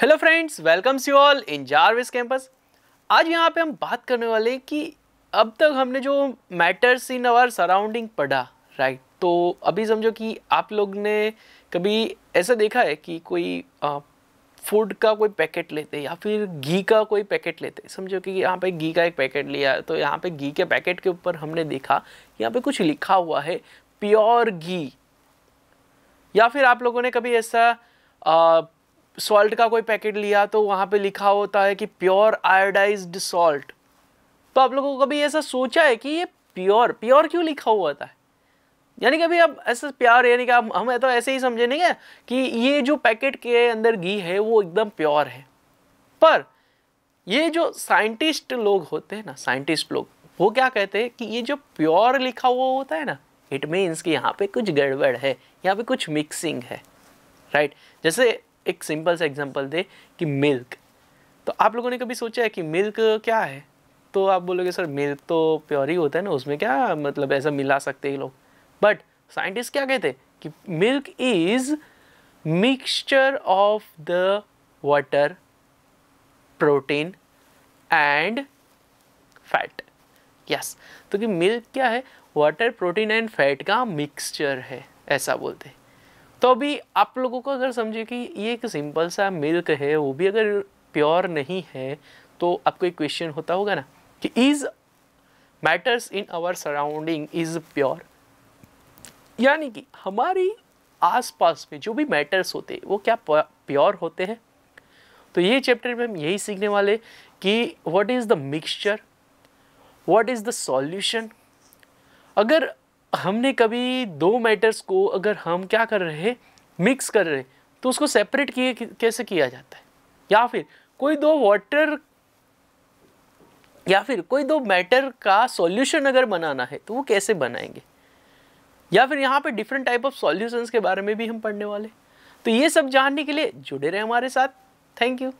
Hello friends welcomes you all in Jarvis campus आज यहाँ पे हम बात करने वाले हैं कि अब तक हमने जो मैटर्स इन आवर सराउंडिंग पढ़ा राइट तो अभी समझो कि आप लोग ने कभी ऐसा देखा है कि कोई फूड का कोई पैकेट लेते या फिर घी का कोई पैकेट लेते समझो कि यहाँ पे घी का एक पैकेट लिया है तो यहाँ पे घी के पैकेट के ऊपर हमने देखा यहाँ पे कुछ लिखा हुआ है प्योर घी या फिर आप लोगों ने कभी ऐसा सॉल्ट का कोई पैकेट लिया तो वहाँ पे लिखा होता है कि प्योर आयोडाइज्ड सॉल्ट तो आप लोगों को कभी ऐसा सोचा है कि ये प्योर प्योर क्यों लिखा हुआ होता है यानी कि अभी आप ऐसा प्यार यानी कि आप हम तो ऐसे ही समझे नहीं है कि ये जो पैकेट के अंदर घी है वो एकदम प्योर है पर ये जो साइंटिस्ट लोग होते हैं ना साइंटिस्ट लोग वो क्या कहते हैं कि ये जो प्योर लिखा हुआ होता है ना इट मीन्स कि यहाँ पे कुछ गड़बड़ है यहाँ पे कुछ मिक्सिंग है राइट right? जैसे एक सिंपल सा एग्जांपल दे कि मिल्क तो आप लोगों ने कभी सोचा है कि मिल्क क्या है तो आप बोलोगे सर मिल्क तो प्योर ही होता है ना उसमें क्या मतलब ऐसा मिला सकते हैं लोग बट साइंटिस्ट क्या कहते कि milk is mixture of the water protein and fat yes तो कि मिल्क क्या है वाटर प्रोटीन एंड फैट का मिक्सचर है ऐसा बोलते हैं तो अभी आप लोगों को अगर समझे कि ये एक सिंपल सा मिल्क है वो भी अगर प्योर नहीं है तो आपको एक क्वेश्चन होता होगा ना कि is matters in our surrounding is pure यानी कि हमारी आसपास में जो भी मैटर्स होते हैं वो क्या प्योर होते हैं तो ये चैप्टर में हम यही सीखने वाले कि what is the mixture what is the solution अगर हमने कभी दो मैटर्स को अगर हम क्या कर रहे हैं मिक्स कर रहे हैं तो उसको सेपरेट किए कैसे किया जाता है या फिर कोई दो वाटर या फिर कोई दो मैटर का सॉल्यूशन अगर बनाना है तो वो कैसे बनाएंगे या फिर यहाँ पे डिफरेंट टाइप ऑफ सॉल्यूशंस के बारे में भी हम पढ़ने वाले तो ये सब जानने के लिए जुड़े रहे हमारे साथ थैंक यू